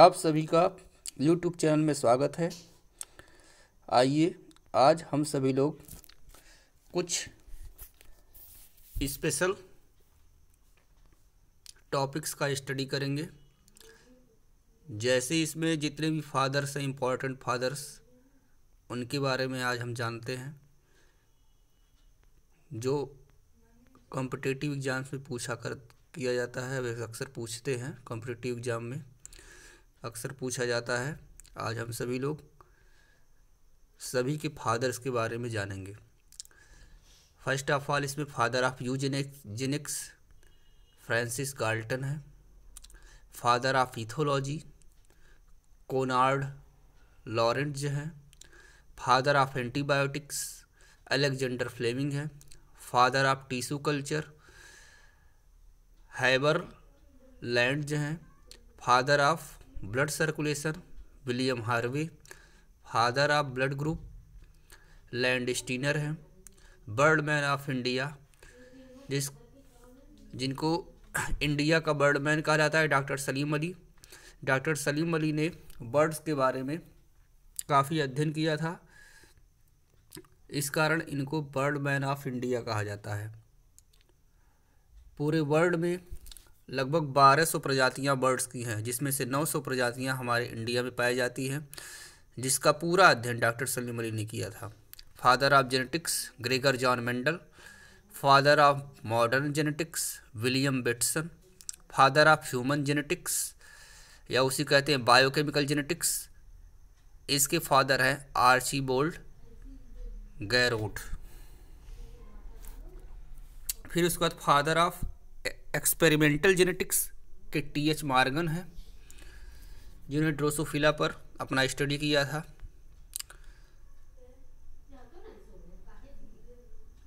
आप सभी का YouTube चैनल में स्वागत है आइए आज हम सभी लोग कुछ स्पेशल टॉपिक्स का स्टडी करेंगे जैसे इसमें जितने भी फादर्स हैं इम्पोर्टेंट फादर्स उनके बारे में आज हम जानते हैं जो कॉम्पिटिटिव एग्ज़ाम्स में पूछा कर किया जाता है वे अक्सर पूछते हैं कॉम्पिटिटिव एग्ज़ाम में अक्सर पूछा जाता है आज हम सभी लोग सभी के फादर्स के बारे में जानेंगे फर्स्ट ऑफ ऑल इसमें फादर ऑफ यूजेनिक्स जिनिक्स फ्रांसिस गार्ल्टन है father of ethology Konrad Lorenz जो हैं father of antibiotics Alexander Fleming है father of tissue culture Haberlandt जो हैं father of blood circulation William Harvey father of blood group Landsteiner हैं birdman of India जिस जिनको India का birdman कहा जाता है डॉक्टर सलीम अली डॉक्टर सलीम अली ने बर्ड्स के बारे में काफ़ी अध्ययन किया था इस कारण इनको बर्ड मैन ऑफ इंडिया कहा जाता है पूरे वर्ल्ड में लगभग 1200 प्रजातियां बर्ड्स की हैं जिसमें से 900 प्रजातियां हमारे इंडिया में पाई जाती हैं जिसका पूरा अध्ययन डॉक्टर सलीम अली ने किया था father of genetics Gregor John Mendel father of modern genetics William Bateson father of human genetics या उसी कहते हैं बायोकेमिकल जेनेटिक्स इसके फादर हैं आर्ची बोल्ड गैरोट फिर उसके बाद फादर ऑफ एक्सपेरिमेंटल जेनेटिक्स के टी एच मार्गन हैं जिन्होंने ड्रोसोफिला पर अपना स्टडी किया था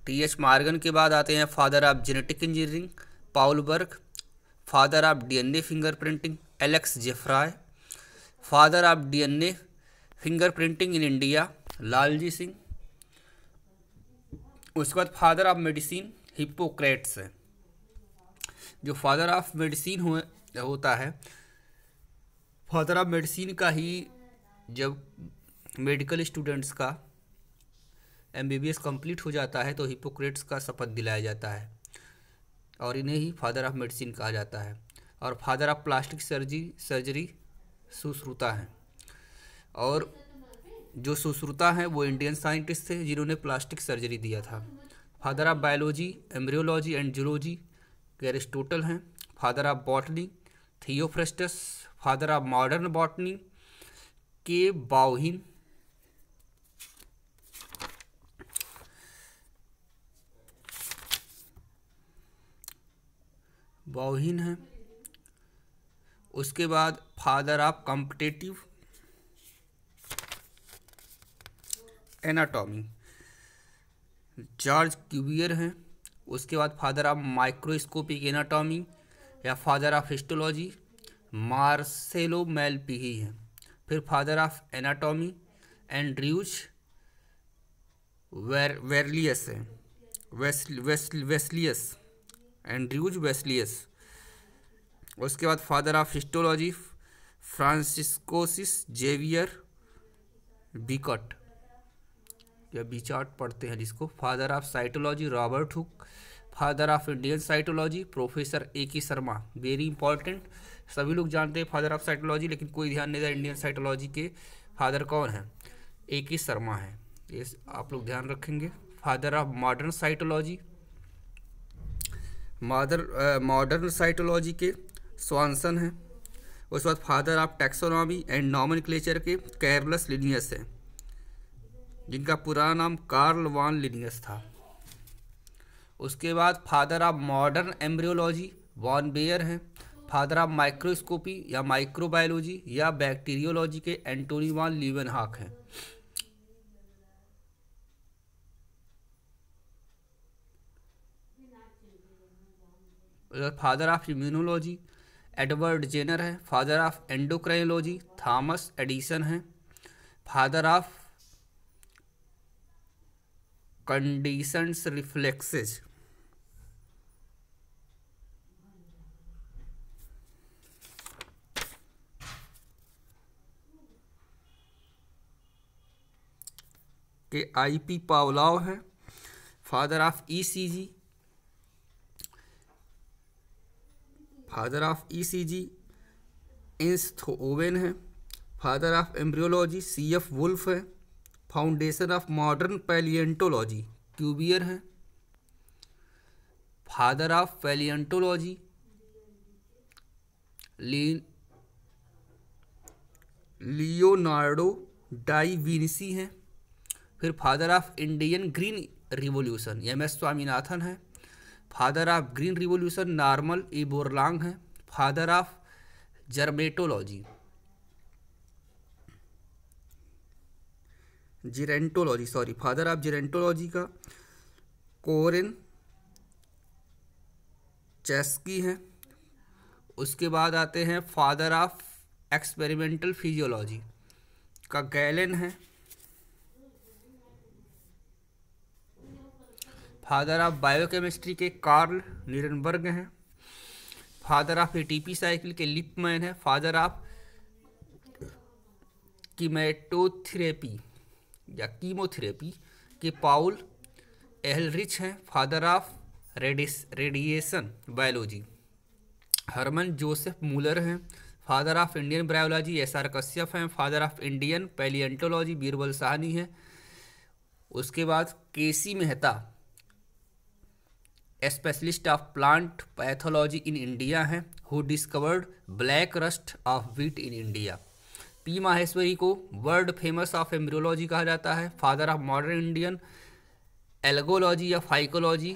टी एच मार्गन के बाद आते हैं father of genetic engineering Paul Berg father of DNA fingerprinting Alex Jeffreys father of DNA fingerprinting in India Lalji Singh उसके बाद फादर ऑफ मेडिसिन हिप्पोक्रेट्स हैं जो फादर ऑफ मेडिसिन होता है फादर ऑफ मेडिसिन का ही जब मेडिकल स्टूडेंट्स का M B B S complete हो जाता है तो हिपोक्रेट्स का शपथ दिलाया जाता है और इन्हें ही फादर ऑफ मेडिसिन कहा जाता है और father of plastic surgery surgery Sushruta हैं और जो सुश्रुता हैं वो इंडियन साइंटिस्ट थे जिन्होंने प्लास्टिक सर्जरी दिया था father of biology embryology and zoology Aristotle हैं father of botany Theophrastus father of modern botany के बाउहिन बाउहिन है उसके बाद father of competitive anatomy George Cuvier हैं उसके बाद फादर ऑफ माइक्रोस्कोपिक एनाटॉमी या father of histology Marcello Malpighi ही हैं फिर फादर ऑफ एनाटॉमी एंड्रयूज वेर वेरलियस है वेस्ल, वेस्लियस एंड्रयूज वेस्लियस उसके बाद फादर ऑफ हिस्टोलॉजी फ्रांसिस्कोसिस जेवियर बिकट या बीचार्ट पढ़ते हैं जिसको father of cytology Robert Hooke father of Indian cytology professor A K Sharma very important सभी लोग जानते हैं फादर ऑफ साइटोलॉजी लेकिन कोई ध्यान नहीं देता इंडियन साइटोलॉजी के फादर कौन है ए के शर्मा है ये आप लोग ध्यान रखेंगे फादर ऑफ मॉडर्न साइटोलॉजी मॉडर मॉडर्न साइटोलॉजी के स्वानसन हैं उसके बाद father of taxonomy and nomenclature के कैरलस लिनियस हैं जिनका पूरा नाम कार्ल वान लिनियस था उसके बाद father of modern embryology von Baer हैं फादर ऑफ माइक्रोस्कोपी या माइक्रोबायोलॉजी या बैक्टीरियोलॉजी के एंटोनी वॉन लीवन हाक हैं father of immunology Edward Jenner है father of endocrinology Thomas Addison हैं फादर ऑफ conditions reflexes के आईपी पावलाव है father of ECG father of ECG Einthoven है father of embryology C F Wolff है foundation of modern palaeontology Cuvier हैं father of palaeontology Leonardo डाइविनसी हैं फिर father of Indian green revolution M S Swaminathan है father of green revolution Norman E Borlaug हैं father of जर्मेटोलॉजी gerontology sorry father of gerontology का Korenchevsky हैं उसके बाद आते हैं फादर ऑफ एक्सपेरिमेंटल फिजियोलॉजी का गैलन है फादर ऑफ बायोकेमिस्ट्री के कार्ल निरनबर्ग हैं फादर ऑफ एटीपी साइकिल के लिपमैन है फादर ऑफ कीमेटोथेरेपी या कीमोथेरेपी के पाउल एहलरिच हैं फादर ऑफ रेडिस radiation biology Hermann Joseph Muller हैं father of Indian biology S R Kashyap हैं father of Indian palaeontology Birbal Sahni हैं उसके बाद K C Mehta specialist of plant pathology in India हैं who discovered black rust of wheat in India P Maheshwari को world famous of embryology कहा जाता है father of modern Indian algology या phycology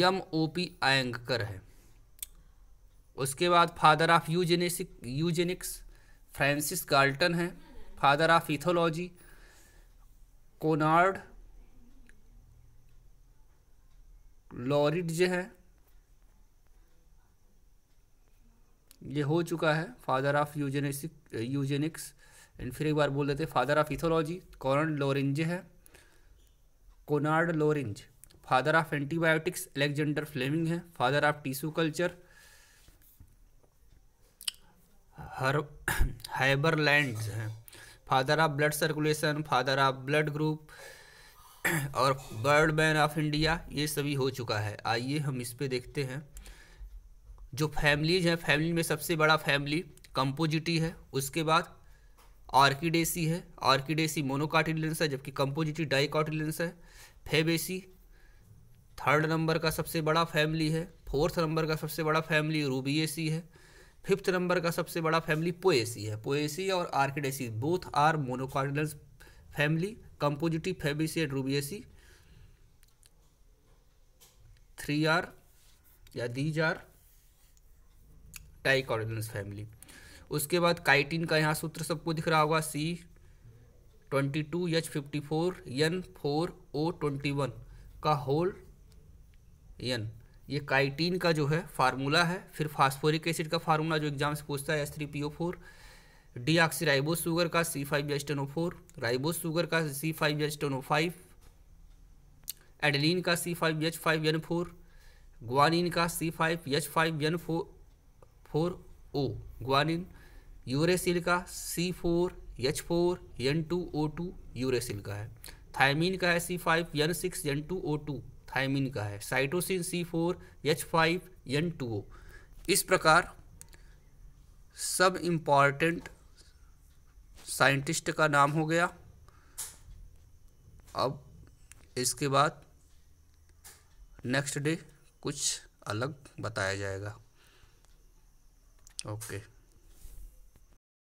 M O P Iyengar है उसके बाद फादर ऑफ यूजेनेसिक यूजेनिक्स फ्रांसिस गाल्टन है फादर ऑफ इथोलॉजी कोनार्ड लॉरिड जो है ये हो चुका है father of eugenic eugenics and फिर एक बार बोल देते हैं father of ethology Konrad Lorenz है Konrad Lorenz father of antibiotics Alexander Fleming है फादर ऑफ टिश्यू कल्चर हर हाइबरलैंड हैं father of blood circulation father of blood group और बर्ड मैन ऑफ इंडिया ये सभी हो चुका है आइए हम इस पर देखते हैं जो फैमिलीज हैं फैमिली में सबसे बड़ा फैमिली कंपोजिटी है उसके बाद आर्किडेसी है आर्किडेसी मोनोकाटिलेंस है जबकि कंपोजिटी डाइकॉटिलेंस है फेबेसी थर्ड नंबर का सबसे बड़ा फैमिली है फोर्थ नंबर का सबसे बड़ा फैमिली रूबिएसी है फिफ्थ नंबर का सबसे बड़ा फैमिली पोएसी है पोएसी और Orchidaceae both are monocardinal family Compositae Fabaceae and Rubiaceae three are या दीज आर टाइकॉर्डोनस फैमिली उसके बाद काइटिन का यहाँ सूत्र सबको दिख रहा होगा C twenty two H fifty four N four O twenty one का होल एन ये काइटीन का जो है फार्मूला है फिर फास्फोरिक एसिड का फार्मूला जो एग्जाम से पूछता है S three P O four deoxyribose sugar का C five H ten O four ribose sugar का C five H ten O five adenine का C five H five N four guanine का C five H five N four four O guanine uracil का C four H four N two O two uracil का है thymine का है C five N six N two O two thymine का है cytosine C four H five N two O इस प्रकार सब इम्पॉर्टेंट साइंटिस्ट का नाम हो गया अब इसके बाद नेक्स्ट डे कुछ अलग बताया जाएगा Ok.